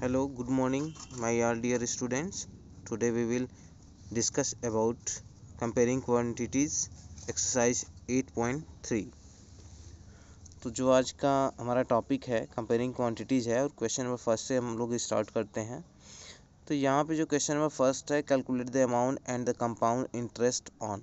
hello good morning my dear students today we will discuss about comparing quantities exercise 8.3 तो जो आज का हमारा टॉपिक है कंपेयरिंग क्वांटिटीज़ है और क्वेश्चन नंबर फर्स्ट से हम लोग स्टार्ट करते हैं तो यहाँ पे जो क्वेश्चन नंबर फर्स्ट है calculate the amount and the compound interest on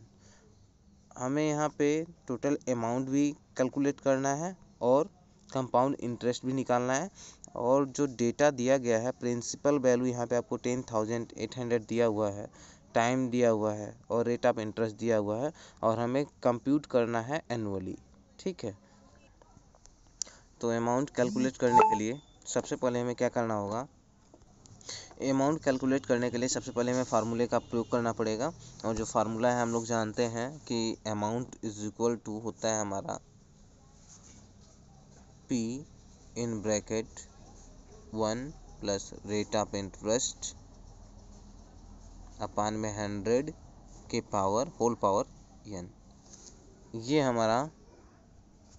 हमें यहाँ पे टोटल अमाउंट भी कैलकुलेट करना है और कंपाउंड इंटरेस्ट भी निकालना है और जो डेटा दिया गया है प्रिंसिपल वैल्यू यहाँ पे आपको टेन थाउजेंड एट हंड्रेड दिया हुआ है टाइम दिया हुआ है और रेट ऑफ इंटरेस्ट दिया हुआ है और हमें कंप्यूट करना है एनुअली ठीक है तो अमाउंट कैलकुलेट करने के लिए सबसे पहले हमें क्या करना होगा अमाउंट कैलकुलेट करने के लिए सबसे पहले हमें फार्मूले का प्रयोग करना पड़ेगा और जो फार्मूला है हम लोग जानते हैं कि अमाउंट इज इक्वल टू होता है हमारा P in bracket one plus rate of interest upon में हंड्रेड के पावर होल पावर एन ये हमारा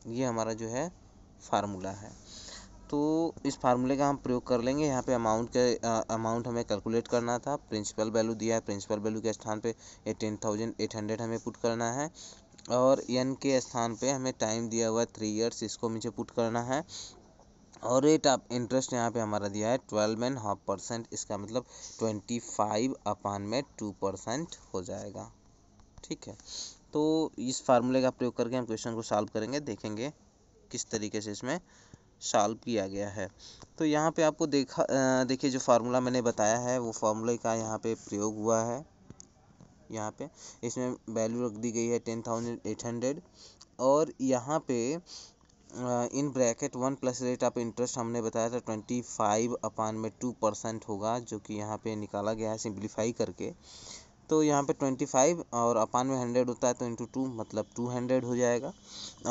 ये हमारा जो है फार्मूला है तो इस फार्मूले का हम प्रयोग कर लेंगे यहाँ पे अमाउंट के अमाउंट हमें कैलकुलेट करना था प्रिंसिपल वैल्यू दिया है प्रिंसिपल वैल्यू के स्थान पे टेन थाउजेंड एट हंड्रेड हमें पुट करना है और एन के स्थान पे हमें टाइम दिया हुआ है थ्री इयर्स इसको मुझे पुट करना है और रेट आप इंटरेस्ट यहाँ पे हमारा दिया है ट्वेल्व एंड हाफ परसेंट इसका मतलब ट्वेंटी फाइव अपान में टू परसेंट हो जाएगा ठीक है तो इस फार्मूले का प्रयोग करके हम क्वेश्चन को सॉल्व करेंगे देखेंगे किस तरीके से इसमें सॉल्व किया गया है तो यहाँ पे आपको देखा देखिए जो फार्मूला मैंने बताया है वो फार्मूले का यहाँ पे प्रयोग हुआ है यहाँ पे इसमें वैल्यू रख दी गई है टेन थाउजेंड एट हंड्रेड और यहाँ पे in bracket one plus rate of interest हमने बताया था ट्वेंटी फाइव अपान में टू परसेंट होगा जो कि यहाँ पे निकाला गया है सिंप्लीफाई करके तो यहाँ पे ट्वेंटी फाइव और अपान में हंड्रेड होता है तो इंटू टू मतलब टू हंड्रेड हो जाएगा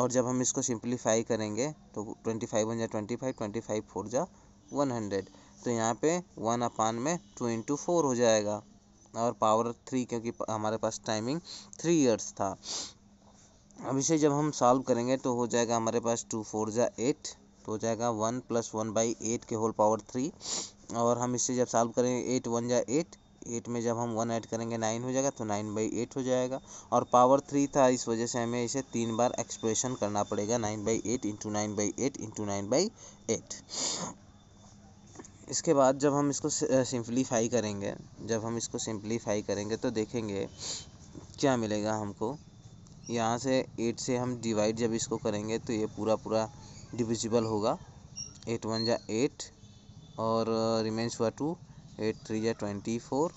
और जब हम इसको सिंप्लीफाई करेंगे तो ट्वेंटी फाइव वन जा twenty five twenty five four जा वन हंड्रेड तो यहाँ पे वन अपान में टू इंटू फोर हो जाएगा और पावर थ्री क्योंकि हमारे पास टाइमिंग थ्री ईयर्स था अब इसे जब हम सॉल्व करेंगे तो हो जाएगा हमारे पास टू फोर ज़ा एट तो हो जाएगा one plus one by eight के होल पावर थ्री और हम इसे जब सॉल्व करेंगे एट वन ज़ा एट एट में जब हम वन ऐड करेंगे नाइन हो जाएगा तो नाइन बाई एट हो जाएगा और पावर थ्री था इस वजह से हमें इसे तीन बार एक्सप्रेशन करना पड़ेगा nine by eight into nine by eight into nine by eight इसके बाद जब हम इसको सिंप्लीफाई करेंगे जब हम इसको सिंप्लीफाई करेंगे तो देखेंगे क्या मिलेगा हमको यहाँ से एट से हम डिवाइड जब इसको करेंगे तो ये पूरा पूरा डिविजिबल होगा एट वन जा एट और रिमेन्स हुआ टू एट थ्री जा ट्वेंटी फोर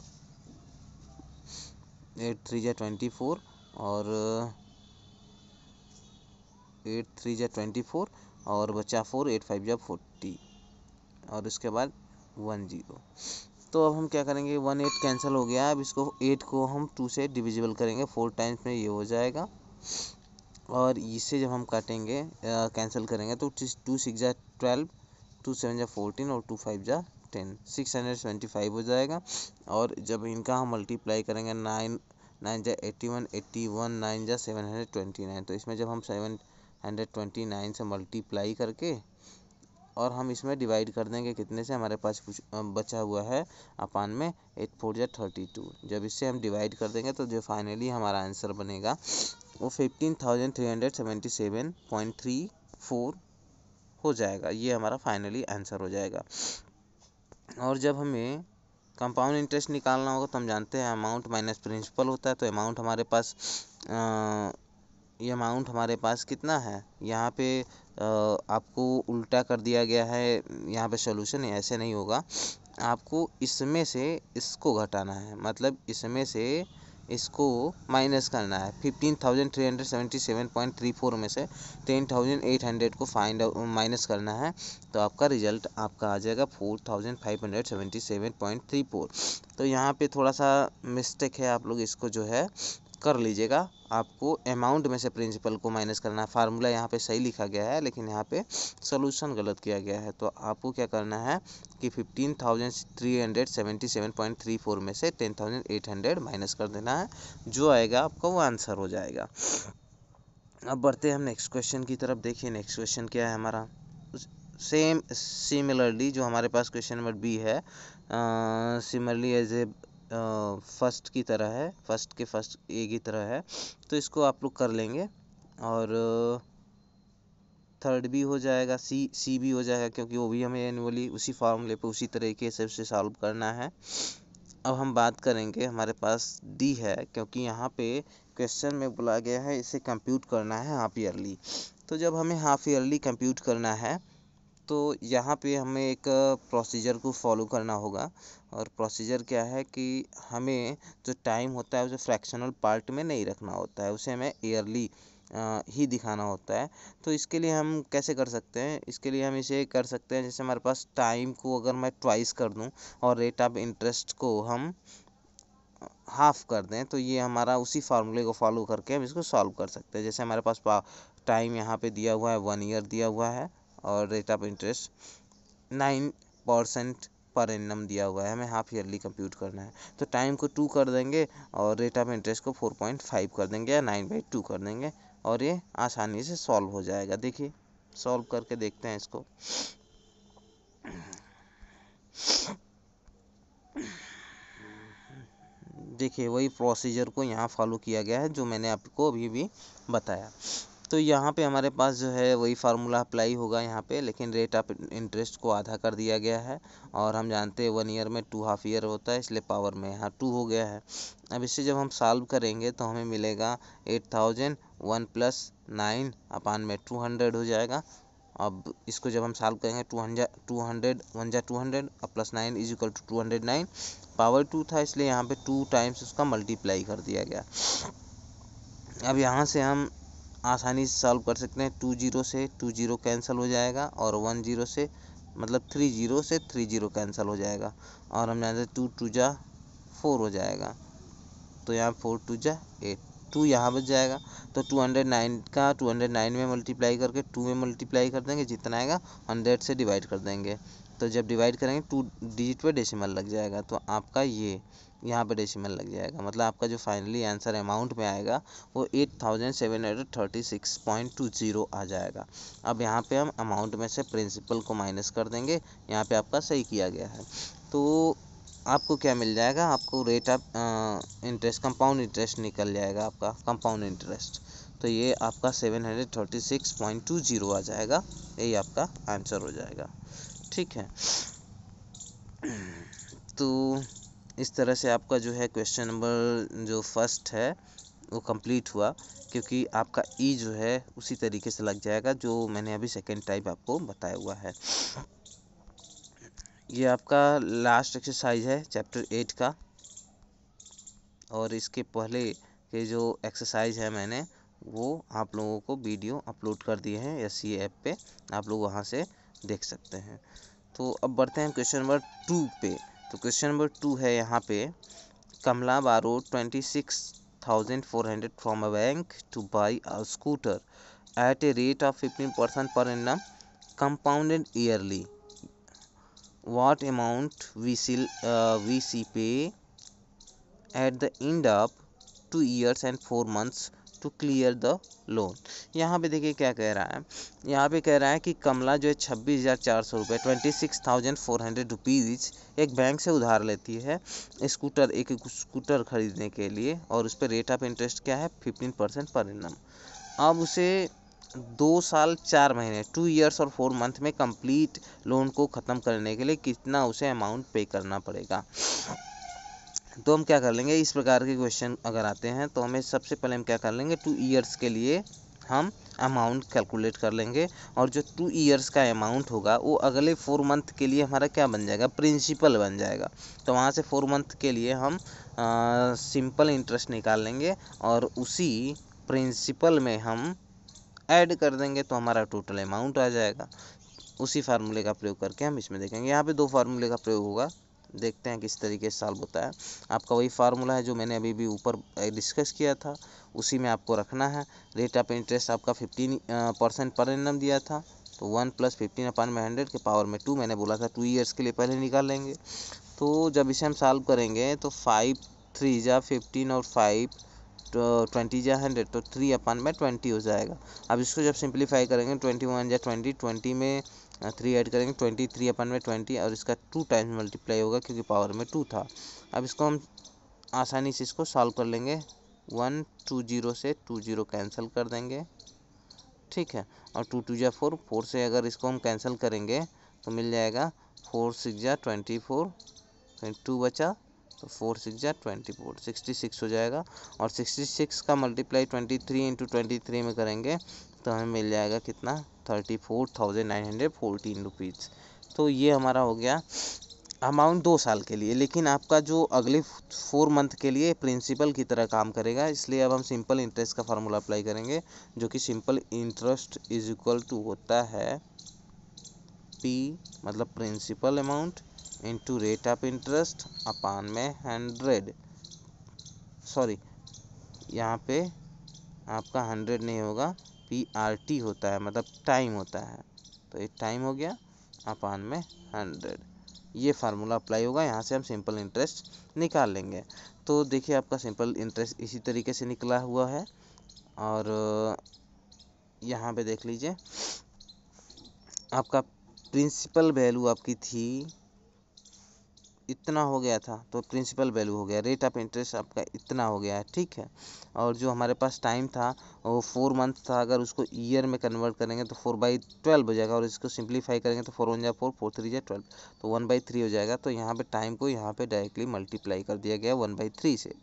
एट थ्री जा ट्वेंटी फोर और एट थ्री जा ट्वेंटी फोर और बचा फोर एट फाइव जा फोर्टी और उसके बाद वन जीरो तो अब हम क्या करेंगे वन एट कैंसिल हो गया अब इसको एट को हम टू से डिविजिबल करेंगे फोर टाइम्स में ये हो जाएगा और इसे e जब हम काटेंगे कैंसिल करेंगे तो टू सिक्स जा ट्वेल्व टू सेवन जा फोर्टीन और टू फाइव जा ten six hundred seventy five हो जाएगा और जब इनका हम मल्टीप्लाई करेंगे नाइन नाइन जा eighty one eighty one nine जा सेवन हंड्रेड ट्वेंटी नाइन तो इसमें जब हम सेवन हंड्रेड ट्वेंटी नाइन से मल्टीप्लाई करके और हम इसमें डिवाइड कर देंगे कितने से हमारे पास कुछ बचा हुआ है अपान में एट फोर या थर्टी टू जब इससे हम डिवाइड कर देंगे तो जो फाइनली हमारा आंसर बनेगा वो fifteen thousand three hundred seventy seven point three four हो जाएगा ये हमारा फाइनली आंसर हो जाएगा और जब हमें कंपाउंड इंटरेस्ट निकालना होगा तो हम जानते हैं अमाउंट माइनस प्रिंसिपल होता है तो अमाउंट हमारे पास ये अमाउंट हमारे पास कितना है यहाँ पे आपको उल्टा कर दिया गया है यहाँ पे सोल्यूशन ऐसे नहीं होगा आपको इसमें से इसको घटाना है मतलब इसमें से इसको माइनस करना है fifteen thousand three hundred seventy seven point three four में से टेन थाउजेंड एट हंड्रेड को फाइंड माइनस करना है तो आपका रिजल्ट आपका आ जाएगा four thousand five hundred seventy seven point three four तो यहाँ पे थोड़ा सा मिस्टेक है आप लोग इसको जो है कर लीजिएगा आपको अमाउंट में से प्रिंसिपल को माइनस करना है फार्मूला यहाँ पे सही लिखा गया है लेकिन यहाँ पे सोल्यूशन गलत किया गया है तो आपको क्या करना है कि fifteen thousand three hundred seventy seven point three four में से ten thousand eight hundred minus कर देना है जो आएगा आपका वो आंसर हो जाएगा अब बढ़ते हैं हम नेक्स्ट क्वेश्चन की तरफ देखिए नेक्स्ट क्वेश्चन क्या है हमारा सेम सिमिलरली जो हमारे पास क्वेश्चन नंबर बी है सिमिलरली एज ए फर्स्ट की तरह है फर्स्ट के फर्स्ट ए की तरह है तो इसको आप लोग कर लेंगे और थर्ड भी हो जाएगा सी सी भी हो जाएगा क्योंकि वो भी हमें एनुअली उसी फार्मूले पे उसी तरीके से उसे सॉल्व करना है अब हम बात करेंगे हमारे पास डी है क्योंकि यहाँ पे क्वेश्चन में बोला गया है इसे कंप्यूट करना है हाफ ईयरली तो जब हमें हाफ ईयरली कंप्यूट करना है तो यहाँ पे हमें एक प्रोसीजर को फॉलो करना होगा और प्रोसीजर क्या है कि हमें जो टाइम होता है उसे फ्रैक्शनल पार्ट में नहीं रखना होता है उसे हमें ईयरली ही दिखाना होता है तो इसके लिए हम कैसे कर सकते हैं इसके लिए हम इसे कर सकते हैं जैसे हमारे पास टाइम को अगर मैं ट्वाइस कर दूँ और रेट ऑफ इंटरेस्ट को हम हाफ़ कर दें तो ये हमारा उसी फार्मूले को फॉलो करके हम इसको सॉल्व कर सकते हैं जैसे हमारे पास टाइम यहाँ पे दिया हुआ है वन ईयर दिया हुआ है और rate of interest nine percent per annum दिया हुआ है हमें हाफ ईयरली कंप्यूट करना है तो टाइम को टू कर देंगे और रेट ऑफ इंटरेस्ट को फोर पॉइंट फाइव कर देंगे या नाइन बाई टू कर देंगे और ये आसानी से सॉल्व हो जाएगा देखिए सॉल्व करके देखते हैं इसको देखिए वही प्रोसीजर को यहाँ फॉलो किया गया है जो मैंने आपको अभी भी बताया तो यहाँ पे हमारे पास जो है वही फार्मूला अप्लाई होगा यहाँ पे लेकिन रेट ऑफ इंटरेस्ट को आधा कर दिया गया है और हम जानते हैं वन ईयर में टू हाफ ईयर होता है इसलिए पावर में यहाँ टू हो गया है अब इसे जब हम सॉल्व करेंगे तो हमें मिलेगा eight thousand one plus nine upon में टू हंड्रेड हो जाएगा अब इसको जब हम सॉल्व करेंगे two hundred two hundred one जा टू हंड्रेड और plus nine is equal to two hundred nine power two था इसलिए यहाँ पे टू टाइम्स उसका मल्टीप्लाई कर दिया गया अब यहाँ से हम आसानी से सॉल्व कर सकते हैं टू जीरो से टू जीरो कैंसिल हो जाएगा और वन जीरो से मतलब थ्री जीरो से थ्री जीरो कैंसिल हो जाएगा और हम जानते हैं टू टू जा फोर हो जाएगा तो यहाँ फोर टू जा एट टू यहाँ बच जाएगा तो टू हंड्रेड नाइन का टू हंड्रेड नाइन में मल्टीप्लाई करके टू में मल्टीप्लाई कर देंगे जितना आएगा हंड्रेड से डिवाइड कर देंगे तो जब डिवाइड करेंगे टू डिजिट पर डेसिमल लग जाएगा तो आपका ये यहाँ पे डेसिमल लग जाएगा मतलब आपका जो फाइनली आंसर अमाउंट में आएगा वो eight thousand seven hundred thirty six point two zero आ जाएगा अब यहाँ पे हम अमाउंट में से प्रिंसिपल को माइनस कर देंगे यहाँ पे आपका सही किया गया है तो आपको क्या मिल जाएगा आपको rate of interest compound interest निकल जाएगा आपका कंपाउंड इंटरेस्ट तो ये आपका seven hundred thirty six point two zero आ जाएगा यही आपका आंसर हो जाएगा ठीक है तो इस तरह से आपका जो है क्वेश्चन नंबर जो फर्स्ट है वो कंप्लीट हुआ क्योंकि आपका ई e जो है उसी तरीके से लग जाएगा जो मैंने अभी सेकेंड टाइप आपको बताया हुआ है ये आपका लास्ट एक्सरसाइज है चैप्टर एट का और इसके पहले के जो एक्सरसाइज है मैंने वो आप लोगों को वीडियो अपलोड कर दिए हैं एस सी ऐप पे आप लोग वहाँ से देख सकते हैं तो अब बढ़ते हैं क्वेश्चन नंबर टू पे तो क्वेश्चन नंबर टू है यहाँ पे Kamala borrows twenty six thousand four hundred from a bank to buy a scooter at a rate of fifteen percent per annum compounded yearly what amount we see we see pay at the end of two years and four months to clear the loan यहाँ पे देखिए क्या कह रहा है यहाँ पे कह रहा है कि कमला जो है छब्बीस हज़ार चार सौ रुपये twenty six thousand four hundred rupees एक बैंक से उधार लेती है स्कूटर एक स्कूटर खरीदने के लिए और उस पर रेट ऑफ इंटरेस्ट क्या है फिफ्टीन परसेंट पर इनम अब उसे दो साल चार महीने टू ईयर्स और फोर मंथ में कंप्लीट लोन को ख़त्म करने के लिए कितना उसे अमाउंट पे करना पड़ेगा तो हम क्या कर लेंगे इस प्रकार के क्वेश्चन अगर आते हैं तो हमें सबसे पहले हम क्या कर लेंगे टू ईयर्स के लिए हम अमाउंट कैलकुलेट कर लेंगे और जो टू ईयर्स का अमाउंट होगा वो अगले फोर मंथ के लिए हमारा क्या बन जाएगा प्रिंसिपल बन जाएगा तो वहाँ से फोर मंथ के लिए हम आ, सिंपल इंटरेस्ट निकाल लेंगे और उसी प्रिंसिपल में हम ऐड कर देंगे तो हमारा टोटल अमाउंट आ जाएगा उसी फार्मूले का प्रयोग करके हम इसमें देखेंगे यहाँ पे दो फार्मूले का प्रयोग होगा देखते हैं किस तरीके से सॉल्व होता है आपका वही फार्मूला है जो मैंने अभी भी ऊपर डिस्कस किया था उसी में आपको रखना है रेट ऑफ इंटरेस्ट आपका फिफ्टीन परसेंट पर एनम दिया था तो वन प्लस फिफ्टीन अपान में हंड्रेड के पावर में टू मैंने बोला था टू ईयर्स के लिए पहले निकाल लेंगे तो जब इसे हम सॉल्व करेंगे तो फाइव थ्री जा फिफ्टीन और फाइव ट्वेंटी या हंड्रेड तो थ्री अपान तो में ट्वेंटी हो जाएगा अब इसको जब सिंप्लीफाई करेंगे ट्वेंटी वन या ट्वेंटी ट्वेंटी में थ्री ऐड करेंगे ट्वेंटी थ्री अपन में ट्वेंटी और इसका टू टाइम्स मल्टीप्लाई होगा क्योंकि पावर में टू था अब इसको हम आसानी से इसको सॉल्व कर लेंगे वन टू जीरो से टू जीरो कैंसिल कर देंगे ठीक है और टू टू जै फोर फोर से अगर इसको हम कैंसिल करेंगे तो मिल जाएगा फोर सिक्स जा ट्वेंटी फोर टू बचा तो फोर सिक्स जा ट्वेंटी फोर सिक्सटी सिक्स हो जाएगा और सिक्सटी सिक्स का multiply twenty three into twenty three में करेंगे तो हमें मिल जाएगा कितना thirty four thousand nine hundred fourteen rupees तो ये हमारा हो गया अमाउंट दो साल के लिए लेकिन आपका जो अगले फोर मंथ के लिए प्रिंसिपल की तरह काम करेगा इसलिए अब हम सिंपल इंटरेस्ट का फार्मूला अप्लाई करेंगे जो कि simple interest is equal to होता है पी मतलब principal amount into rate of interest upon में हंड्रेड सॉरी यहाँ पे आपका हंड्रेड नहीं होगा पी आर टी होता है मतलब टाइम होता है तो ये टाइम हो गया अपान में हंड्रेड ये फार्मूला अप्लाई होगा यहाँ से हम सिंपल इंटरेस्ट निकाल लेंगे तो देखिए आपका सिंपल इंटरेस्ट इसी तरीके से निकला हुआ है और यहाँ पे देख लीजिए आपका प्रिंसिपल वैल्यू आपकी थी इतना हो गया था तो प्रिंसिपल वैल्यू हो गया रेट ऑफ इंटरेस्ट आपका इतना हो गया है ठीक है और जो हमारे पास टाइम था वो फोर मंथ था अगर उसको ईयर में कन्वर्ट करेंगे तो फोर बाई ट्वेल्व हो जाएगा और इसको सिंप्लीफाई करेंगे तो फोर वन जा फोर फोर थ्री या ट्वेल्व तो वन बाई थ्री हो जाएगा तो यहाँ पर टाइम को यहाँ पर डायरेक्टली मल्टीप्लाई कर दिया गया वन बाई थ्री से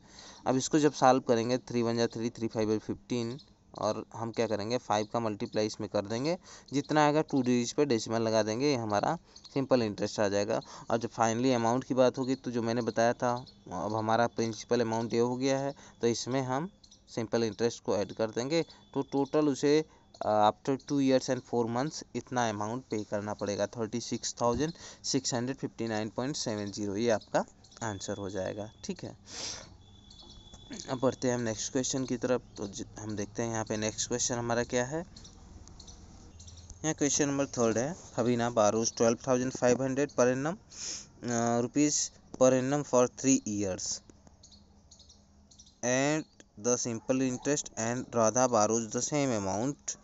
अब इसको जब सॉल्व करेंगे थ्री वन या three three five by fifteen और हम क्या करेंगे फाइव का मल्टीप्लाई इसमें कर देंगे जितना आएगा टू डिजिट पर डेसिमल लगा देंगे ये हमारा सिंपल इंटरेस्ट आ जाएगा और जब फाइनली अमाउंट की बात होगी तो जो मैंने बताया था अब हमारा प्रिंसिपल अमाउंट ये हो गया है तो इसमें हम सिंपल इंटरेस्ट को ऐड कर देंगे तो टोटल उसे after two years and four months इतना अमाउंट पे करना पड़ेगा thirty six thousand six hundred fifty nine point seven zero ये आपका आंसर हो जाएगा ठीक है अब बढ़ते हैं हम नेक्स्ट क्वेश्चन की तरफ तो हम देखते हैं यहाँ पे नेक्स्ट क्वेश्चन हमारा क्या है यहाँ क्वेश्चन नंबर थर्ड है Fabina borrows twelve thousand five hundred per annum rupees per annum for three years and the simple interest and Radha borrows the same amount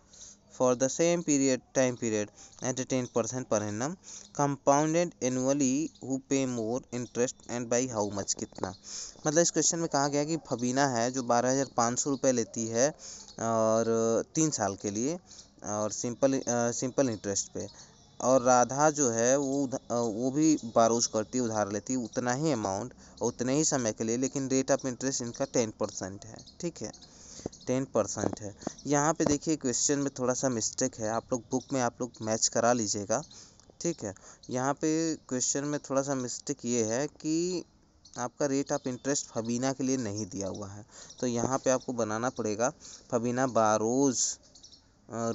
for the same period time period at 10% per annum compounded annually who pay more interest and by how much कितना मतलब इस question में कहा गया कि फबीना है जो बारह हज़ार पाँच सौ रुपये लेती है और तीन साल के लिए और सिंपल सिंपल इंटरेस्ट पे और राधा जो है वो वो भी बारोज करती है उधार लेती है उतना ही अमाउंट उतने ही समय के लिए लेकिन रेट ऑफ इंटरेस्ट इनका टेन परसेंट है ठीक है टेन परसेंट है यहाँ पे देखिए क्वेश्चन में थोड़ा सा मिस्टेक है आप लोग बुक में आप लोग मैच करा लीजिएगा ठीक है यहाँ पे क्वेश्चन में थोड़ा सा मिस्टेक ये है कि आपका रेट ऑफ इंटरेस्ट फबीना के लिए नहीं दिया हुआ है तो यहाँ पे आपको बनाना पड़ेगा Fabina borrows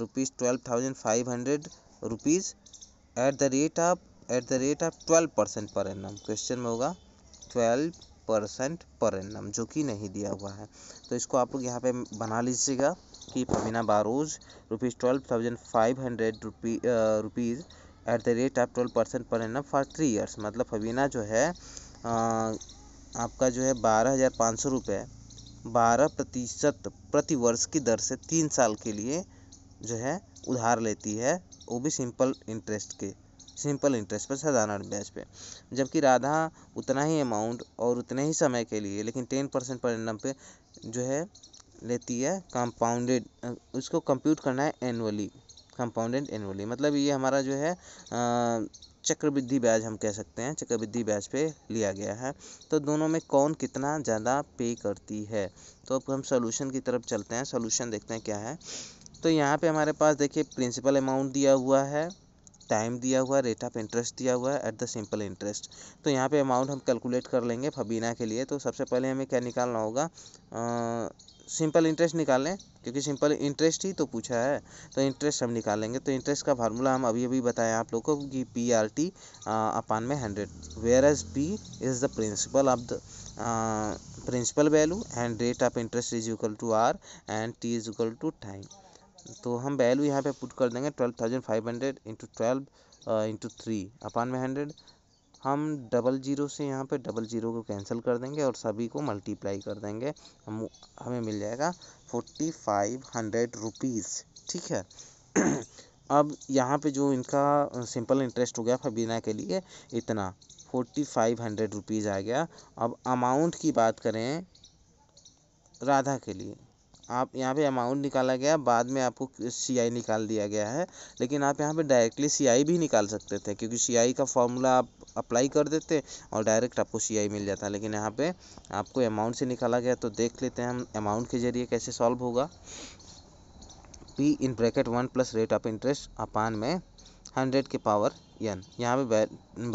rupees twelve thousand five hundred rupees at the rate of at the rate of twelve percent per annum question में होगा ट्वेल्व परसेंट पर एनम जो कि नहीं दिया हुआ है तो इसको आप लोग यहाँ पे बना लीजिएगा कि Fabina borrows rupees twelve thousand five hundred rupee rupees at the rate of twelve percent per annum for three years मतलब फबीना जो है आ, आपका जो है बारह हज़ार पाँच सौ रुपये बारह प्रतिशत प्रतिवर्ष की दर से तीन साल के लिए जो है उधार लेती है वो भी सिंपल इंटरेस्ट के सिंपल इंटरेस्ट पर साधारण ब्याज पे जबकि राधा उतना ही अमाउंट और उतने ही समय के लिए लेकिन टेन परसेंट पर एनम पे जो है लेती है कंपाउंडेड उसको कंप्यूट करना है एनुअली कंपाउंडेड एनुअली मतलब ये हमारा जो है चक्रवृद्धि ब्याज हम कह सकते हैं चक्रवृद्धि ब्याज पे लिया गया है तो दोनों में कौन कितना ज़्यादा पे करती है तो अब हम सोल्यूशन की तरफ चलते हैं सोल्यूशन देखते हैं क्या है तो यहाँ पे हमारे पास देखिए प्रिंसिपल अमाउंट दिया हुआ है टाइम दिया हुआ है रेट ऑफ इंटरेस्ट दिया हुआ है एट द सिंपल इंटरेस्ट तो यहाँ पे अमाउंट हम कैलकुलेट कर लेंगे फबीना के लिए तो सबसे पहले हमें क्या निकालना होगा सिंपल इंटरेस्ट निकालें क्योंकि सिंपल इंटरेस्ट ही तो पूछा है तो इंटरेस्ट हम निकालेंगे तो इंटरेस्ट का फार्मूला हम अभी अभी बताएं आप लोग को कि पी आर टी अपान में hundred whereas P is the principal of the principal value and rate of interest is equal to R and T is equal to time तो हम वैल्यू यहाँ पे पुट कर देंगे twelve thousand five hundred into twelve into three upon में hundred हम double zero से यहाँ पे डबल जीरो को कैंसिल कर देंगे और सभी को मल्टीप्लाई कर देंगे हम हमें मिल जाएगा फोर्टी फाइव हंड्रेड रुपीज़ ठीक है अब यहाँ पे जो इनका सिंपल uh, इंटरेस्ट हो गया फबीना के लिए इतना फोर्टी फाइव हंड्रेड रुपीज़ आ गया अब अमाउंट की बात करें राधा के लिए आप यहाँ पे अमाउंट निकाला गया बाद में आपको सी आई निकाल दिया गया है लेकिन आप यहाँ पे डायरेक्टली सी आई भी निकाल सकते थे क्योंकि सी आई का फॉर्मूला आप अप्लाई कर देते और डायरेक्ट आपको सी आई मिल जाता लेकिन यहाँ पे आपको अमाउंट से निकाला गया तो देख लेते हैं हम अमाउंट के जरिए कैसे सॉल्व होगा P in bracket one plus rate of interest upon में हंड्रेड के पावर एन यहाँ पे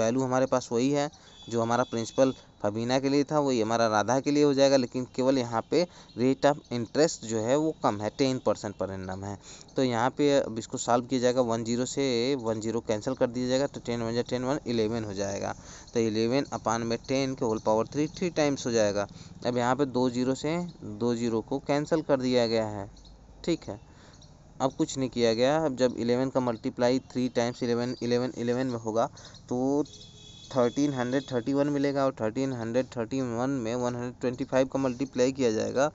वैल्यू हमारे पास वही है जो हमारा प्रिंसिपल फबीना के लिए था वही हमारा राधा के लिए हो जाएगा लेकिन केवल यहाँ पे रेट ऑफ इंटरेस्ट जो है वो कम है टेन परसेंट पर एन है तो यहाँ पे अब इसको सॉल्व किया जाएगा वन जीरो से वन जीरो कैंसिल कर दिया जाएगा तो टेन वन या टेन वन इलेवन हो जाएगा तो इलेवन अपान में टेन के whole power three three times हो जाएगा अब यहाँ पर दो जीरो से दो जीरो को कैंसिल कर दिया गया है ठीक है अब कुछ नहीं किया गया अब जब इलेवन का multiply three times eleven eleven eleven में होगा तो थर्टीन हंड्रेड थर्टी वन मिलेगा और थर्टीन हंड्रेड थर्टी वन में वन हंड्रेड ट्वेंटी फाइव का मल्टीप्लाई किया जाएगा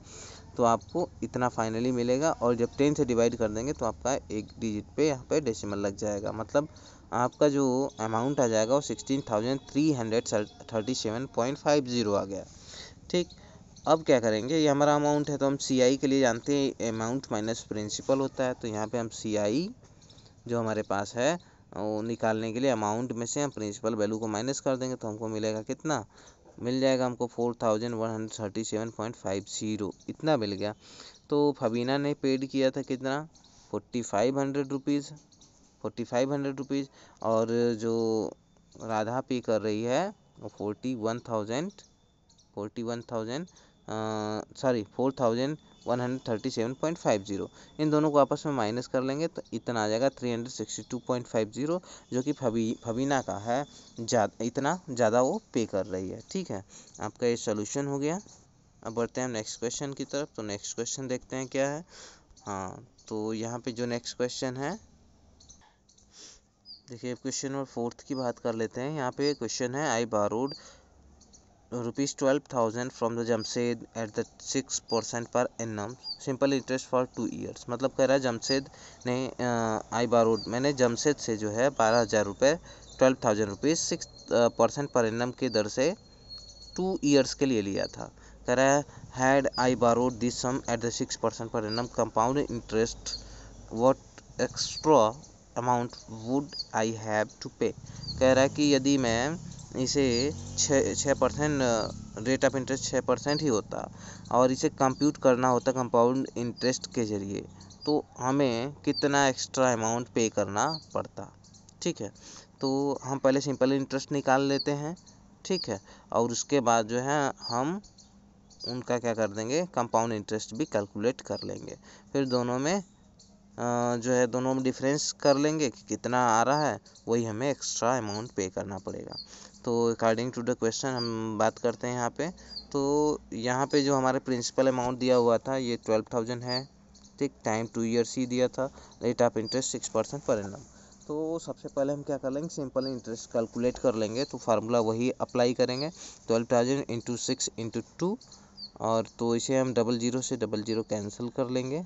तो आपको इतना फाइनली मिलेगा और जब टेन से डिवाइड कर देंगे तो आपका एक डिजिट पे यहाँ पे डेसिमल लग जाएगा मतलब आपका जो अमाउंट आ जाएगा वो sixteen thousand three hundred thirty seven point five zero आ गया ठीक अब क्या करेंगे ये हमारा अमाउंट है तो हम सी आई के लिए जानते हैं अमाउंट माइनस प्रिंसिपल होता है तो यहाँ पे हम सी आई जो हमारे पास है वो निकालने के लिए अमाउंट में से हम प्रिंसिपल वैल्यू को माइनस कर देंगे तो हमको मिलेगा कितना मिल जाएगा हमको four thousand one hundred thirty seven point five zero इतना मिल गया तो फबीना ने पेड किया था कितना forty five hundred rupees forty five hundred rupees और जो राधा पे कर रही है वो forty one thousand forty one thousand sorry four thousand one hundred thirty seven point five zero इन दोनों को आपस में माइनस कर लेंगे तो इतना आ जाएगा three hundred sixty two point five zero जो कि फबी फबीना का है जा, इतना ज़्यादा वो पे कर रही है ठीक है आपका ये सोल्यूशन हो गया अब बढ़ते हैं नेक्स्ट क्वेश्चन की तरफ तो नेक्स्ट क्वेश्चन देखते हैं क्या है हाँ तो यहाँ पे जो नेक्स्ट क्वेश्चन है देखिए क्वेश्चन नंबर फोर्थ की बात कर लेते हैं यहाँ पे क्वेश्चन है I borrowed rupees twelve thousand from the Jamshed at the six percent per annum simple interest for two years मतलब कह रहा है जमशेद ने आई बारोड मैंने जमशेद से जो है बारह हज़ार रुपये twelve thousand rupees six percent per annum की दर से टू ईयर्स के लिए लिया था कह रहा had I borrowed this sum at the six percent per annum compound interest what extra amount would I have to pay कह रहा है कि यदि मैं इसे छः छः परसेंट रेट ऑफ इंटरेस्ट छः परसेंट ही होता और इसे कंप्यूट करना होता कंपाउंड इंटरेस्ट के ज़रिए तो हमें कितना एक्स्ट्रा अमाउंट पे करना पड़ता ठीक है तो हम पहले सिंपल इंटरेस्ट निकाल लेते हैं ठीक है और उसके बाद जो है हम उनका क्या कर देंगे कंपाउंड इंटरेस्ट भी कैलकुलेट कर लेंगे फिर दोनों में जो है दोनों में डिफरेंस कर लेंगे कि कितना आ रहा है वही हमें एक्स्ट्रा अमाउंट पे करना पड़ेगा तो अकॉर्डिंग टू द क्वेश्चन हम बात करते हैं यहाँ पे तो यहाँ पे जो हमारे प्रिंसिपल अमाउंट दिया हुआ था ये ट्वेल्व थाउजेंड है ठीक टाइम टू ईयर्स ही दिया था rate of interest six percent per annum तो सबसे पहले हम क्या कर लेंगे सिंपल इंटरेस्ट कैलकुलेट कर लेंगे तो फार्मूला वही अप्लाई करेंगे twelve thousand into six into two और तो इसे हम डबल ज़ीरो से डबल ज़ीरो कैंसिल कर लेंगे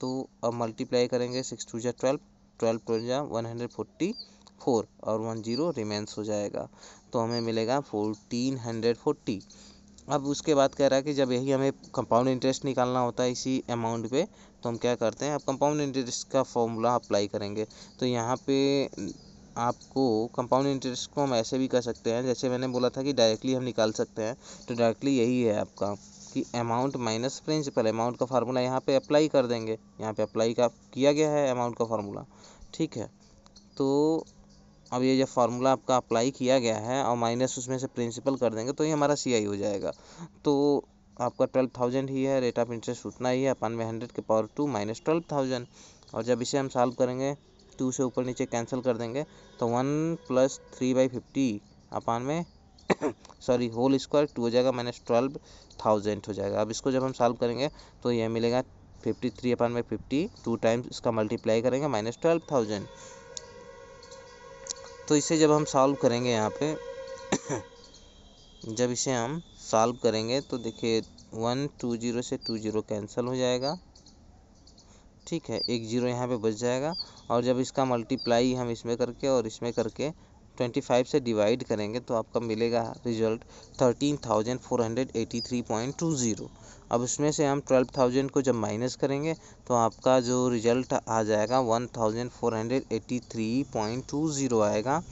तो अब मल्टीप्लाई करेंगे सिक्स टू जै ट्वेल्व ट्वेल्व टू जै वन हंड्रेड फोर्टी फोर और वन जीरो रिमेंस हो जाएगा तो हमें मिलेगा फोर्टीन हंड्रेड फोर्टी अब उसके बाद कह रहा है कि जब यही हमें कंपाउंड इंटरेस्ट निकालना होता है इसी अमाउंट पे तो हम क्या करते हैं अब कंपाउंड इंटरेस्ट का फॉर्मूला अप्लाई करेंगे तो यहाँ पे आपको कंपाउंड इंटरेस्ट को हम ऐसे भी कर सकते हैं जैसे मैंने बोला था कि डायरेक्टली हम निकाल सकते हैं तो डायरेक्टली यही है आपका कि अमाउंट माइनस प्रिंसिपल अमाउंट का फार्मूला यहाँ पे अप्लाई कर देंगे यहाँ पे अप्लाई का किया गया है अमाउंट का फार्मूला ठीक है तो अब ये जब फार्मूला आपका अप्लाई किया गया है और माइनस उसमें से प्रिंसिपल कर देंगे तो ये हमारा सी हो जाएगा तो आपका ट्वेल्व थाउजेंड ही है रेट ऑफ इंटरेस्ट उतना ही है अपन में हंड्रेड के power two minus twelve thousand और जब इसे हम सॉल्व करेंगे टू से ऊपर नीचे कैंसिल कर देंगे तो one plus three by fifty upon में सॉरी होल स्क्वायर टू हो जाएगा माइनस ट्वेल्व थाउजेंड हो जाएगा अब इसको जब हम सॉल्व करेंगे तो यह मिलेगा फिफ्टी थ्री अपान में फिफ्टी टू टाइम्स इसका मल्टीप्लाई करेंगे माइनस ट्वेल्व थाउजेंड तो इसे जब हम सॉल्व करेंगे यहाँ पे जब इसे हम सॉल्व करेंगे तो देखिए वन टू ज़ीरो से टू ज़ीरो कैंसिल हो जाएगा ठीक है एक ज़ीरो यहाँ पे बच जाएगा और जब इसका मल्टीप्लाई हम इसमें करके और इसमें करके ट्वेंटी फाइव से डिवाइड करेंगे तो आपका मिलेगा result thirteen thousand four hundred eighty three point two zero अब उसमें से हम ट्वेल्व थाउजेंड को जब माइनस करेंगे तो आपका जो रिजल्ट आ जाएगा one thousand four hundred eighty three point two zero आएगा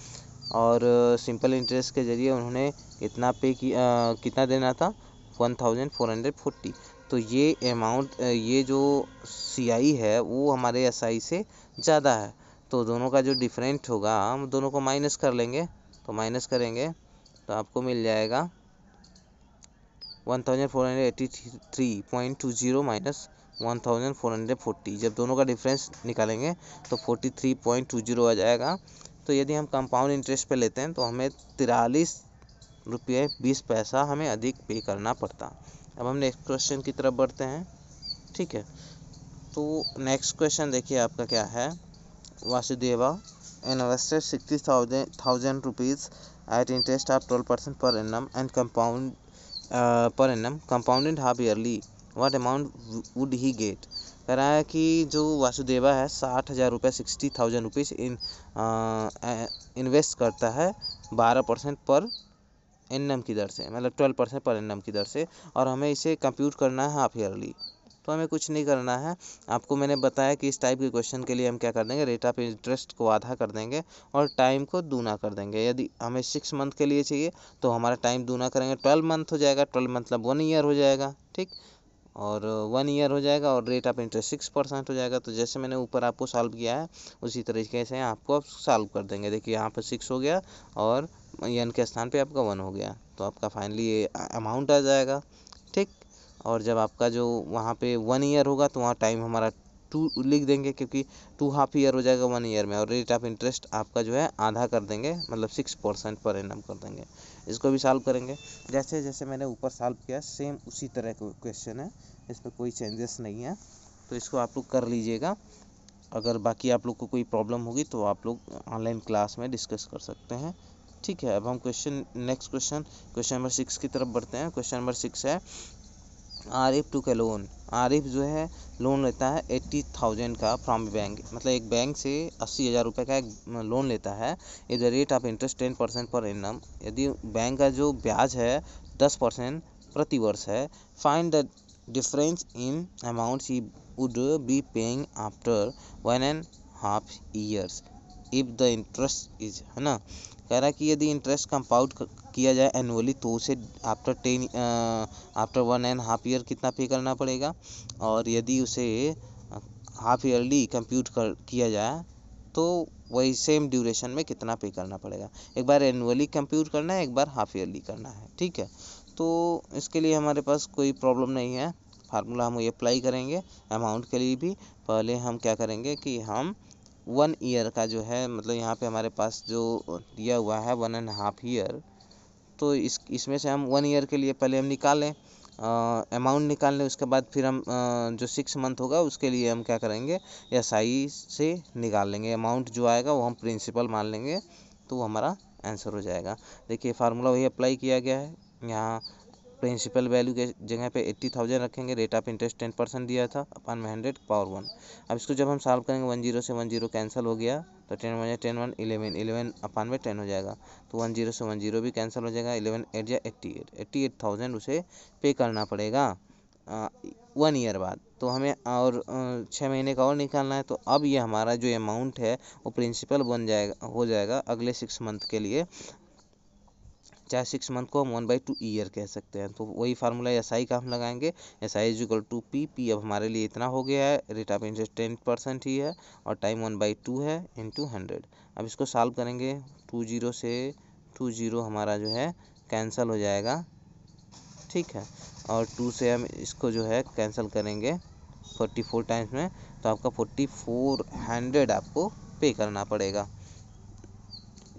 और सिंपल uh, इंटरेस्ट के ज़रिए उन्होंने इतना पे कि uh, कितना देना था one thousand four hundred forty तो ये अमाउंट uh, ये जो सी आई है वो हमारे एस आई से ज़्यादा है तो दोनों का जो डिफरेंट होगा हम दोनों को माइनस कर लेंगे तो माइनस करेंगे तो आपको मिल जाएगा one thousand four hundred eighty three point two zero minus one thousand four hundred forty जब दोनों का डिफरेंस निकालेंगे तो forty three point two zero आ जाएगा तो यदि हम कंपाउंड इंटरेस्ट पे लेते हैं तो हमें तिरालीस रुपये बीस पैसा हमें अधिक पे करना पड़ता अब हम नेक्स्ट क्वेश्चन की तरफ बढ़ते हैं ठीक है तो नेक्स्ट क्वेश्चन देखिए आपका क्या है Vasudeva and invested 60,000 rupees at interest of 12% per annum and compound uh, per annum compounded half yearly what amount would he get कह रहा है कि जो वासुदेवा है साठ हज़ार रुपये सिक्सटी थाउजेंड रुपीज़ इन इन्वेस्ट करता है बारह परसेंट पर एन की दर से मतलब ट्वेल्व परसेंट पर एन की दर से और हमें इसे कंप्यूट करना है हाफ ईयरली तो हमें कुछ नहीं करना है आपको मैंने बताया कि इस टाइप के क्वेश्चन के लिए हम क्या कर देंगे रेट ऑफ इंटरेस्ट को आधा कर देंगे और टाइम को दूना कर देंगे यदि हमें सिक्स मंथ के लिए चाहिए तो हमारा टाइम दूना करेंगे ट्वेल्व मंथ हो जाएगा ट्वेल्व मतलब वन ईयर हो जाएगा ठीक और वन ईयर हो जाएगा और rate of interest six percent हो जाएगा तो जैसे मैंने ऊपर आपको सॉल्व किया है उसी तरीके से आपको आप सॉल्व कर देंगे देखिए यहाँ पर सिक्स हो गया और एन के स्थान पे आपका वन हो गया तो आपका फाइनली ये अमाउंट आ जाएगा ठीक और जब आपका जो वहाँ पे वन ईयर होगा तो वहाँ टाइम हमारा टू लिख देंगे क्योंकि टू हाफ ईयर हो जाएगा वन ईयर में और रेट ऑफ इंटरेस्ट आपका जो है आधा कर देंगे मतलब सिक्स परसेंट पर एन कर देंगे इसको भी सॉल्व करेंगे जैसे जैसे मैंने ऊपर सॉल्व किया सेम उसी तरह का क्वेश्चन है इस पर कोई चेंजेस नहीं है तो इसको आप लोग कर लीजिएगा अगर बाकी आप लोग को कोई प्रॉब्लम होगी तो आप लोग ऑनलाइन क्लास में डिस्कस कर सकते हैं ठीक है अब हम question next question question number six की तरफ बढ़ते हैं क्वेश्चन नंबर सिक्स है आरिफ टू के लोन आरिफ जो है लोन लेता है एट्टी थाउजेंड का फ्रॉम बैंक मतलब एक बैंक से अस्सी हज़ार रुपये का एक लोन लेता है at the rate of interest ten percent per annum यदि बैंक का जो ब्याज है दस परसेंट प्रतिवर्ष है find the difference in amount he would be paying after one and half years if the interest is है ना कह रहा है कि यदि इंटरेस्ट कंपाउंड किया जाए एनुअली तो उसे after ten after one and half year कितना पे करना पड़ेगा और यदि उसे हाफ ईयरली कंप्यूट कर किया जाए तो वही सेम ड्यूरेशन में कितना पे करना पड़ेगा एक बार एनुअली कंप्यूट करना है एक बार हाफ ईयरली करना है ठीक है तो इसके लिए हमारे पास कोई प्रॉब्लम नहीं है फार्मूला हम अप्लाई करेंगे अमाउंट के लिए भी पहले हम क्या करेंगे कि हम वन ईयर का जो है मतलब यहाँ पे हमारे पास जो दिया हुआ है वन एंड हाफ ईयर तो इस इसमें से हम वन ईयर के लिए पहले हम निकालें अमाउंट निकाल लें उसके बाद फिर हम आ, जो सिक्स मंथ होगा उसके लिए हम क्या करेंगे एस आई से निकाल लेंगे अमाउंट जो आएगा वो हम प्रिंसिपल मान लेंगे तो वो हमारा आंसर हो जाएगा देखिए फार्मूला वही अप्लाई किया गया है यहाँ प्रिंसिपल वैल्यू के जगह पे एट्टी थाउजेंड रखेंगे rate of interest ten percent दिया था अपन में हंड्रेड पावर वन अब इसको जब हम सॉल्व करेंगे वन जीरो से वन जीरो कैंसिल हो गया तो ten one ten one eleven eleven upon में टेन हो जाएगा तो वन जीरो से वन जीरो भी कैंसिल हो जाएगा इलेवन एट या eighty eight eighty eight thousand उसे पे करना पड़ेगा वन ईयर बाद तो हमें और छः महीने का और निकालना है तो अब ये हमारा जो अमाउंट है वो प्रिंसिपल बन जाएगा हो जाएगा अगले सिक्स मंथ के लिए चाहे सिक्स मंथ को हम वन बाई टू ईयर कह सकते हैं तो वही फार्मूला एस आई का हम लगाएंगे S I equal to P P अब हमारे लिए इतना हो गया है rate of interest ten percent ही है और टाइम वन बाई टू है इन टू हंड्रेड अब इसको सॉल्व करेंगे टू जीरो से टू जीरो हमारा जो है कैंसिल हो जाएगा ठीक है और टू से हम इसको जो है कैंसिल करेंगे फोर्टी फोर टाइम्स में तो आपका फोर्टी फोर हंड्रेड आपको पे करना पड़ेगा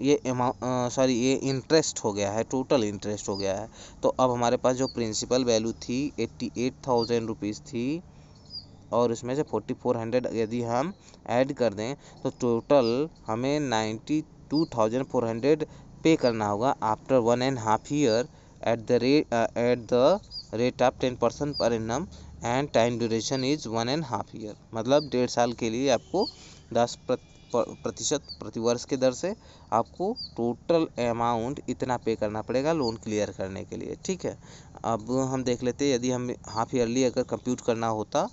ये अमाउ सॉरी ये इंटरेस्ट हो गया है टोटल इंटरेस्ट हो गया है तो अब हमारे पास जो प्रिंसिपल वैल्यू थी एट्टी एट थाउजेंड रुपीज़ थी और इसमें से फोर्टी फोर हंड्रेड यदि हम ऐड कर दें तो टोटल हमें ninety two thousand four hundred pay करना होगा after one and half year at the rate at the rate of ten percent per annum and time duration is one and half year मतलब डेढ़ साल के लिए आपको दस प्रत प्रतिशत प्रतिवर्ष के दर से आपको टोटल अमाउंट इतना पे करना पड़ेगा लोन क्लियर करने के लिए ठीक है अब हम देख लेते यदि हम हाफ ईयरली अगर कंप्यूट करना होता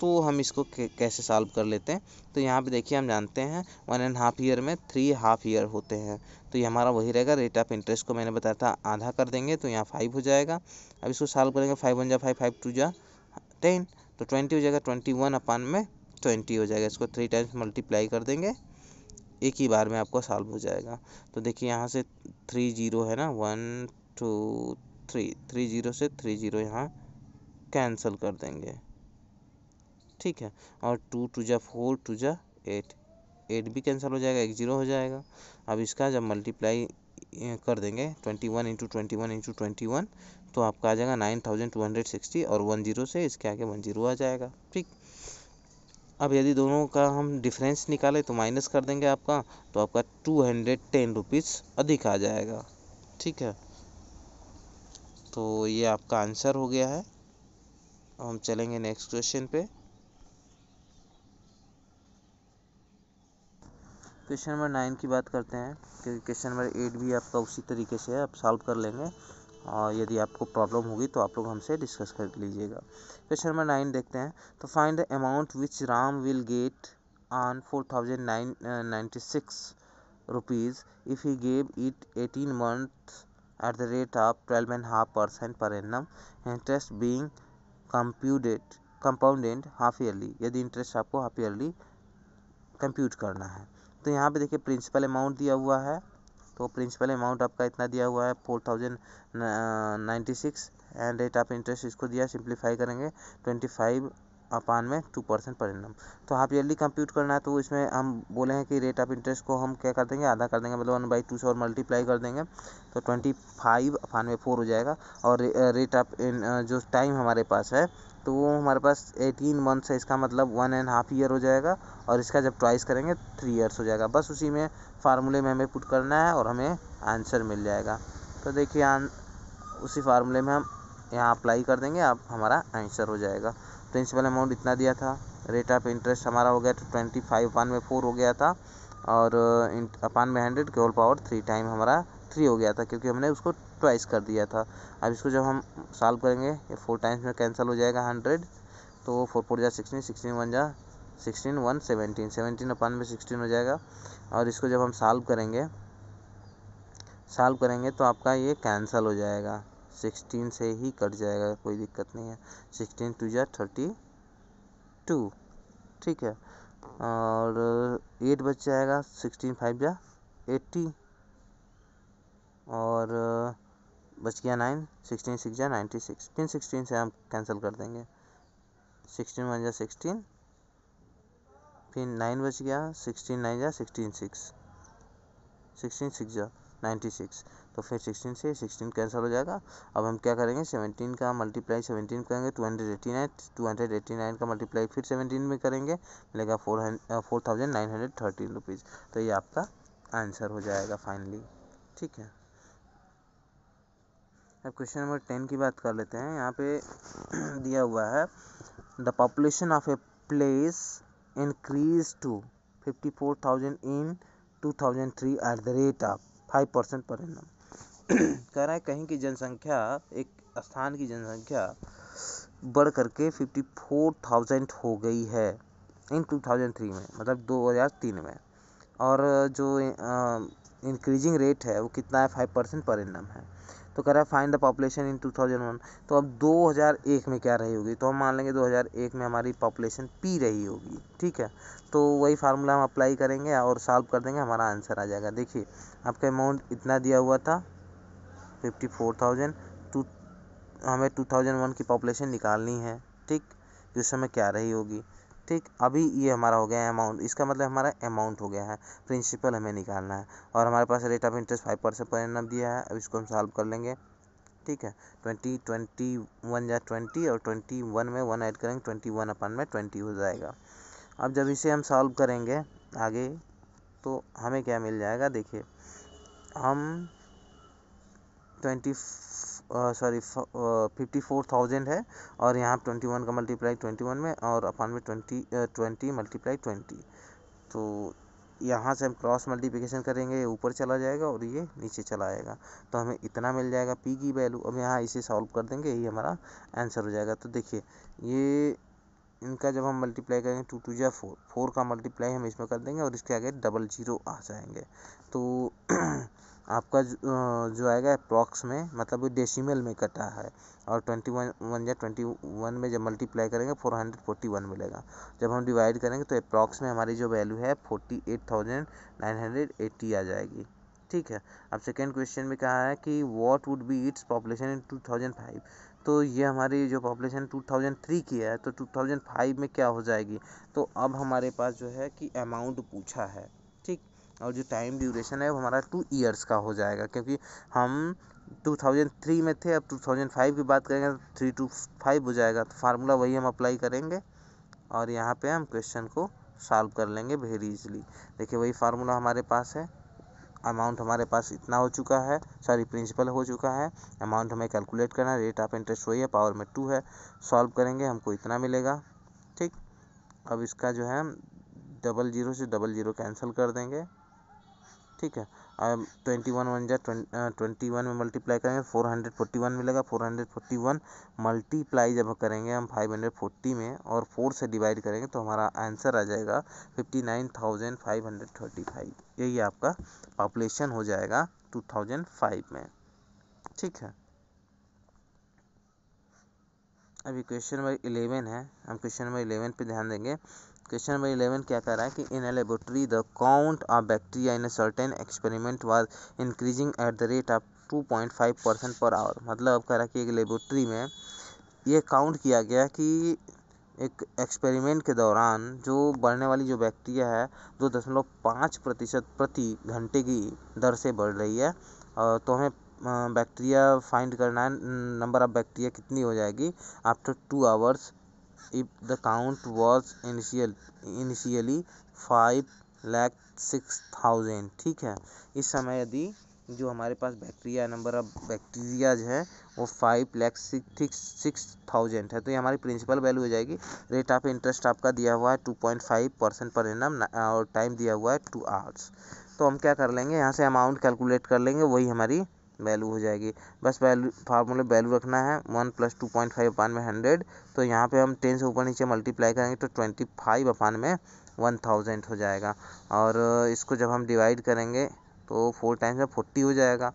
तो हम इसको कैसे सॉल्व कर लेते हैं तो यहाँ पे देखिए हम जानते हैं वन एंड हाफ ईयर में थ्री हाफ ईयर होते हैं तो ये हमारा वही रहेगा रेट ऑफ इंटरेस्ट को मैंने बताया था आधा कर देंगे तो यहाँ फाइव हो जाएगा अब इसको सॉल्व करेंगे फाइव वन जा फाइव फाइव टू जा टेन तो ट्वेंटी हो जाएगा ट्वेंटी वन अपान में ट्वेंटी हो जाएगा इसको थ्री टाइम्स मल्टीप्लाई कर देंगे एक ही बार में आपका सॉल्व हो जाएगा तो देखिए यहाँ से थ्री जीरो है ना one two three three zero से थ्री जीरो यहाँ कैंसिल कर देंगे ठीक है और टू टू जा फोर टू जा एट एट भी कैंसिल हो जाएगा एक ज़ीरो हो जाएगा अब इसका जब मल्टीप्लाई कर देंगे twenty one into twenty one into twenty one तो आपका आ जाएगा nine thousand two hundred sixty और वन ज़ीरो से इसके आगे वन ज़ीरो आ जाएगा ठीक अब यदि दोनों का हम डिफ़रेंस निकालें तो माइनस कर देंगे आपका तो आपका टू हंड्रेड टेन रुपीज़ अधिक आ जाएगा ठीक है तो ये आपका आंसर हो गया है हम चलेंगे नेक्स्ट क्वेश्चन पे क्वेश्चन नंबर नाइन की बात करते हैं क्योंकि क्वेश्चन नंबर एट भी आपका उसी तरीके से है आप सॉल्व कर लेंगे और यदि आपको प्रॉब्लम होगी तो आप लोग हमसे डिस्कस कर लीजिएगा क्वेश्चन नंबर नाइन देखते हैं तो find the amount which Ram will get on four thousand nine ninety six rupees if he gave it eighteen month at the rate of twelve and half percent per annum interest being computed compounded half yearly यदि interest आपको half yearly compute करना है तो यहाँ पे देखिए principal amount दिया हुआ है तो प्रिंसिपल अमाउंट आपका इतना दिया हुआ है four thousand ninety six and rate of interest इसको दिया सिंप्लीफाई करेंगे ट्वेंटी फाइव अपान में टू परसेंट पर इनम तो आप ईयरली कंप्यूट करना है तो इसमें हम बोले हैं कि रेट ऑफ इंटरेस्ट को हम क्या कर देंगे आधा कर देंगे मतलब वन बाई टू से और मल्टीप्लाई कर देंगे तो ट्वेंटी फाइव अपान में फोर हो जाएगा और रेट uh, ऑफ uh, जो टाइम हमारे पास है तो वो हमारे पास एटीन मंथ्स है इसका मतलब वन एंड हाफ ईयर हो जाएगा और इसका जब ट्वाइस करेंगे थ्री ईयर्स हो जाएगा बस उसी में फार्मूले में हमें पुट करना है और हमें आंसर मिल जाएगा तो देखिए उसी फार्मूले में हम यहाँ अप्लाई कर देंगे आप हमारा आंसर हो जाएगा प्रिंसिपल अमाउंट इतना दिया था रेट ऑफ इंटरेस्ट हमारा हो गया था ट्वेंटी फाइव अपान में फोर हो गया था और अपान में हंड्रेड के होल पावर थ्री टाइम हमारा थ्री हो गया था क्योंकि हमने उसको ट्वाइस कर दिया था अब इसको जब हम सॉल्व करेंगे ये फोर टाइम्स में कैंसिल हो जाएगा हंड्रेड तो फोर फोर जा सिक्सटीन सिक्सटीन वन जा sixteen one seventeen seventeen upon में सिक्सटीन हो जाएगा और इसको जब हम साल्व करेंगे साल्व करेंगे तो आपका ये कैंसल हो जाएगा सिक्सटीन से ही कट जाएगा कोई दिक्कत नहीं है सिक्सटीन टू या थर्टी टू ठीक है और एट बच जाएगा सिक्सटीन फाइव या एट्टी और बच गया नाइन सिक्सटीन सिक्स या नाइन्टी सिक्स फिर सिक्सटीन से हम कैंसिल कर देंगे सिक्सटीन वन या सिक्सटीन फिर नाइन बच गया सिक्सटीन नाइन या सिक्सटीन सिक्स सिक्सटीन सिक्स या नाइन्टी सिक्स तो फिर सिक्सटीन से सिक्सटीन कैंसिल हो जाएगा अब हम क्या करेंगे सेवनटीन का मल्टीप्लाई सेवनटीन करेंगे two hundred eighty nine two hundred eighty nine का मल्टीप्लाई फिर सेवनटीन में करेंगे मिलेगा four hundred four thousand nine hundred thirteen rupees तो ये आपका आंसर हो जाएगा फाइनली ठीक है अब क्वेश्चन नंबर टेन की बात कर लेते हैं यहाँ पे दिया हुआ है the population of a place increased to 54,000 in 2003 at the rate of 5 percent per annum कह रहा है कहीं की जनसंख्या एक स्थान की जनसंख्या बढ़ करके 54,000 हो गई है इन 2003 में मतलब 2003 में और जो इंक्रीजिंग रेट है वो कितना है फाइव परसेंट पर एनम है तो कह रहा है फाइंड द पॉपुलेशन इन 2001 तो अब 2001 में क्या रही होगी तो हम मान लेंगे 2001 में हमारी पॉपुलेशन पी रही होगी ठीक है तो वही फार्मूला हम अप्लाई करेंगे और सॉल्व कर देंगे हमारा आंसर आ जाएगा देखिए आपका अमाउंट इतना दिया हुआ था फिफ्टी फोर थाउजेंड टू हमें टू थाउजेंड वन की पॉपुलेशन निकालनी है ठीक जिस समय क्या रही होगी ठीक अभी ये हमारा हो गया है अमाउंट इसका मतलब हमारा अमाउंट हो गया है प्रिंसिपल हमें निकालना है और हमारे पास rate of interest five percent per annum दिया है अब इसको हम सॉल्व कर लेंगे ठीक है ट्वेंटी ट्वेंटी वन या ट्वेंटी और ट्वेंटी वन में वन ऐड करेंगे ट्वेंटी वन अपन में ट्वेंटी हो जाएगा अब जब इसे हम सॉल्व करेंगे आगे तो हमें क्या मिल जाएगा देखिए हम twenty sorry fifty four thousand है और यहाँ ट्वेंटी वन का मल्टीप्लाई ट्वेंटी वन में और अपान में ट्वेंटी ट्वेंटी मल्टीप्लाई ट्वेंटी तो यहाँ से हम क्रॉस मल्टीप्लिकेशन करेंगे ये ऊपर चला जाएगा और ये नीचे चला आएगा तो हमें इतना मिल जाएगा पी की वैल्यू अब यहाँ इसे सॉल्व कर देंगे यही हमारा आंसर हो जाएगा तो देखिए ये इनका जब हम मल्टीप्लाई करेंगे टू टू या फोर फोर का मल्टीप्लाई हम इसमें कर देंगे और इसके आगे डबल जीरो आ जाएंगे तो आपका जो आएगा अप्रॉक्स में मतलब डेसिमल में कटा है और ट्वेंटी वन वन या ट्वेंटी वन में जब मल्टीप्लाई करेंगे फोर हंड्रेड फोर्टी वन मिलेगा जब हम डिवाइड करेंगे तो अप्रॉक्स में हमारी जो वैल्यू है forty eight thousand nine hundred eighty आ जाएगी ठीक है अब सेकेंड क्वेश्चन में कहा है कि what would be its population in two thousand five तो ये हमारी जो पॉपुलेशन टू थाउजेंड थ्री की है तो टू थाउजेंड फाइव में क्या हो जाएगी तो अब हमारे पास जो है कि अमाउंट पूछा है और जो टाइम ड्यूरेशन है वो हमारा टू ईयर्स का हो जाएगा क्योंकि हम 2003 में थे अब 2005 की बात करेंगे तो थ्री टू फाइव हो जाएगा तो फार्मूला वही हम अप्लाई करेंगे और यहाँ पे हम क्वेश्चन को सॉल्व कर लेंगे वेरी इजिली देखिए वही फार्मूला हमारे पास है अमाउंट हमारे पास इतना हो चुका है सॉरी प्रिंसिपल हो चुका है अमाउंट हमें कैलकुलेट करना है रेट ऑफ इंटरेस्ट वही है पावर में टू है सॉल्व करेंगे हमको इतना मिलेगा ठीक अब इसका जो है डबल जीरो से डबल जीरो कैंसिल कर देंगे ठीक है अब ट्वेंटी वन वन जा ट्वेंटी वन में मल्टीप्लाई करेंगे फोर हंड्रेड फोर्टी वन मिलेगा four hundred forty one multiply जब करेंगे हम फाइव हंड्रेड फोर्टी में और फोर से डिवाइड करेंगे तो हमारा आंसर आ जाएगा fifty nine thousand five hundred thirty five यही आपका पॉपुलेशन हो जाएगा टू थाउजेंड फाइव में ठीक है अभी क्वेश्चन नंबर इलेवन है हम क्वेश्चन नंबर इलेवन पे ध्यान देंगे क्वेश्चन नंबर इलेवन क्या कह रहा है कि in a laboratory the count of bacteria certain experiment was increasing at the rate of two point 2.5 percent per hour मतलब कह रहा है कि एक लेबोरेटरी में ये काउंट किया गया कि एक एक्सपेरिमेंट के दौरान जो बढ़ने वाली जो बैक्टीरिया है दो दशमलव पाँच प्रतिशत प्रति घंटे की दर से बढ़ रही है और तो हमें बैक्टीरिया फाइंड करना है नंबर ऑफ बैक्टीरिया कितनी हो जाएगी after two hours if the count was initial initially five lakh six thousand ठीक है इस समय यदि जो हमारे पास बैक्टीरिया नंबर ऑफ बैक्टीरियाज है वो five lakh six six thousand है तो ये हमारी प्रिंसिपल वैल्यू हो जाएगी रेट ऑफ इंटरेस्ट आपका दिया हुआ है two point five percent per annum और टाइम दिया हुआ है टू आवर्स तो हम क्या कर लेंगे यहाँ से अमाउंट कैलकुलेट कर लेंगे वही हमारी वैल्यू हो जाएगी बस वैल्यू फार्मूले वैल्यू रखना है one plus two point five upon में हंड्रेड तो यहाँ पे हम टेन से ऊपर नीचे मल्टीप्लाई करेंगे तो ट्वेंटी फाइव अपान में वन थाउजेंड हो जाएगा और इसको जब हम डिवाइड करेंगे तो फोर टाइम्स में फोर्टी हो जाएगा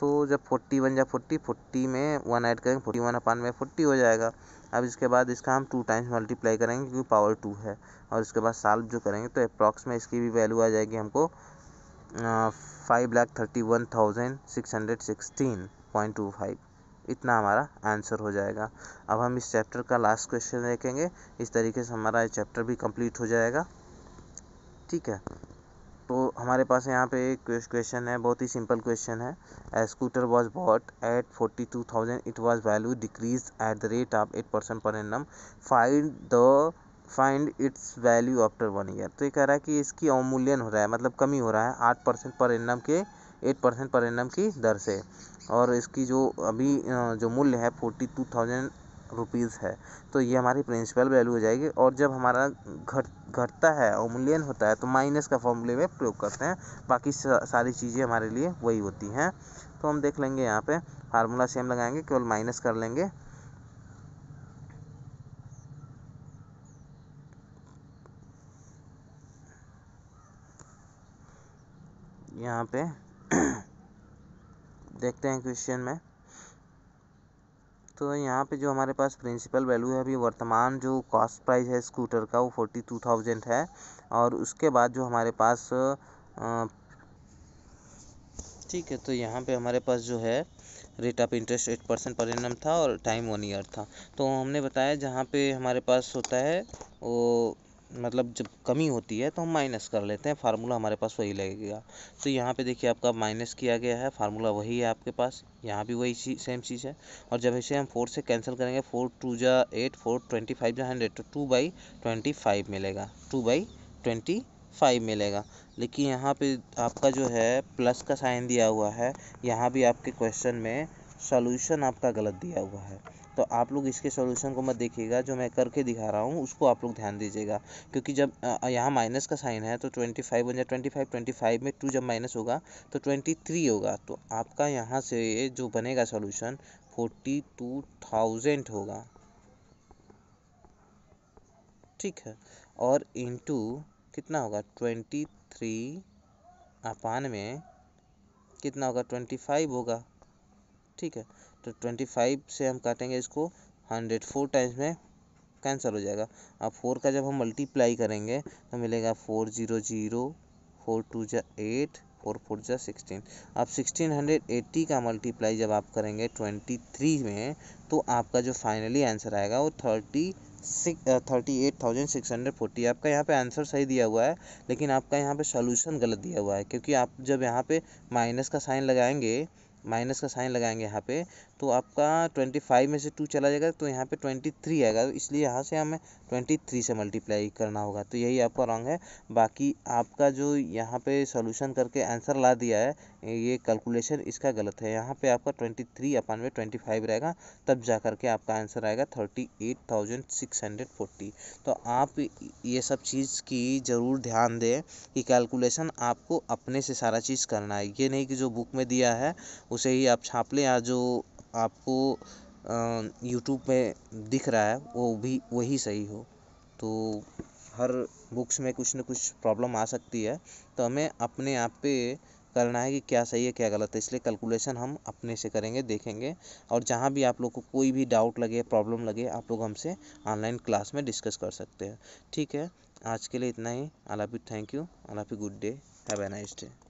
तो जब फोर्टी वन या फोर्टी फोर्टी में वन ऐड करेंगे फोर्टी वन अपान में फोर्टी हो जाएगा अब इसके बाद इसका हम टू टाइम्स मल्टीप्लाई करेंगे क्योंकि पावर टू है और इसके बाद साल्व जो करेंगे तो अप्रॉक्स में इसकी भी वैल्यू आ जाएगी हमको five lakh thirty one thousand six hundred sixteen point two five इतना हमारा आंसर हो जाएगा अब हम इस चैप्टर का लास्ट क्वेश्चन देखेंगे इस तरीके से हमारा ये चैप्टर भी कंप्लीट हो जाएगा ठीक है तो हमारे पास यहाँ पे एक क्वेश्चन है बहुत ही सिंपल क्वेश्चन है a scooter was bought at forty two thousand it was value decrease at the rate of eight percent per annum find the find its value after one year तो ये कह रहा है कि इसकी अवमूल्यन हो रहा है मतलब कमी हो रहा है आठ परसेंट पर एन के एट परसेंट पर एन की दर से और इसकी जो अभी जो मूल्य है फोर्टी टू थाउजेंड रुपीज़ है तो ये हमारी प्रिंसिपल वैल्यू हो जाएगी और जब हमारा घट घटता है अवमूल्यन होता है तो माइनस का फॉर्मूले में प्रयोग करते हैं बाकी सारी चीज़ें हमारे लिए वही होती हैं तो हम देख लेंगे यहाँ पे फार्मूला सेम लगाएंगे केवल माइनस कर लेंगे यहाँ पे देखते हैं क्वेश्चन में तो यहाँ पे जो हमारे पास प्रिंसिपल वैल्यू है अभी वर्तमान जो कॉस्ट प्राइस है स्कूटर का वो फोर्टी टू थाउजेंड है और उसके बाद जो हमारे पास ठीक है तो यहाँ पे हमारे पास जो है rate of interest eight percent per annum था और टाइम वन ईयर था तो हमने बताया जहाँ पे हमारे पास होता है वो मतलब जब कमी होती है तो हम माइनस कर लेते हैं फार्मूला हमारे पास वही लगेगा तो यहाँ पे देखिए आपका माइनस किया गया है फार्मूला वही है आपके पास यहाँ भी वही चीज सेम चीज़ है और जब इसे हम फोर से कैंसिल करेंगे फोर टू जा एट फोर ट्वेंटी फाइव जा हंड्रेड तो टू बाई ट्वेंटी फाइव मिलेगा टू बाई ट्वेंटी फाइव मिलेगा लेकिन यहाँ पर आपका जो है प्लस का साइन दिया हुआ है यहाँ भी आपके क्वेश्चन में सॉल्यूशन आपका गलत दिया हुआ है तो आप लोग इसके सोल्यूशन को मत देखिएगा जो मैं करके दिखा रहा हूँ उसको आप लोग ध्यान दीजिएगा क्योंकि जब यहाँ माइनस का साइन है तो ट्वेंटी फाइव बन जाए ट्वेंटी फाइव ट्वेंटी फाइव में टू जब माइनस होगा तो ट्वेंटी थ्री होगा तो आपका यहाँ से जो बनेगा सोल्यूशन फोर्टी टू थाउजेंड होगा ठीक है और टू कितना होगा ट्वेंटी थ्री अपान में कितना होगा ट्वेंटी फाइव होगा ठीक है तो ट्वेंटी फाइव से हम काटेंगे इसको हंड्रेड फोर टाइम्स में कैंसल हो जाएगा अब फोर का जब हम मल्टीप्लाई करेंगे तो मिलेगा four zero zero four two जो एट फोर फोर जो सिक्सटीन अब सिक्सटीन हंड्रेड एट्टी का मल्टीप्लाई जब आप करेंगे ट्वेंटी थ्री में तो आपका जो फाइनली आंसर आएगा वो thirty six thirty eight thousand six hundred forty आपका यहाँ पे आंसर सही दिया हुआ है लेकिन आपका यहाँ पे सोल्यूशन गलत दिया हुआ है क्योंकि आप जब यहाँ पे माइनस का साइन लगाएंगे माइनस का साइन लगाएंगे यहाँ पे तो आपका ट्वेंटी फाइव में से टू चला जाएगा तो यहाँ पे ट्वेंटी थ्री आएगा तो इसलिए यहाँ से हमें ट्वेंटी थ्री से मल्टीप्लाई करना होगा तो यही आपका रॉन्ग है बाकी आपका जो यहाँ पे सॉल्यूशन करके आंसर ला दिया है ये कैलकुलेशन इसका गलत है यहाँ पे आपका ट्वेंटी थ्री अपन में ट्वेंटी फाइव रहेगा तब जा करके आपका आंसर आएगा thirty eight thousand six hundred forty तो आप ये सब चीज़ की ज़रूर ध्यान दें कि कैलकुलेशन आपको अपने से सारा चीज़ करना है ये नहीं कि जो बुक में दिया है उसे ही आप छाप लें या जो आपको यूट्यूब पे दिख रहा है वो भी वही सही हो तो हर बुक्स में कुछ न कुछ प्रॉब्लम आ सकती है तो हमें अपने आप पे करना है कि क्या सही है क्या गलत है इसलिए कैलकुलेशन हम अपने से करेंगे देखेंगे और जहाँ भी आप लोग को कोई भी डाउट लगे प्रॉब्लम लगे आप लोग हमसे ऑनलाइन क्लास में डिस्कस कर सकते हैं ठीक है आज के लिए इतना ही अलाफी थैंक यू अलाफी good day have a nice day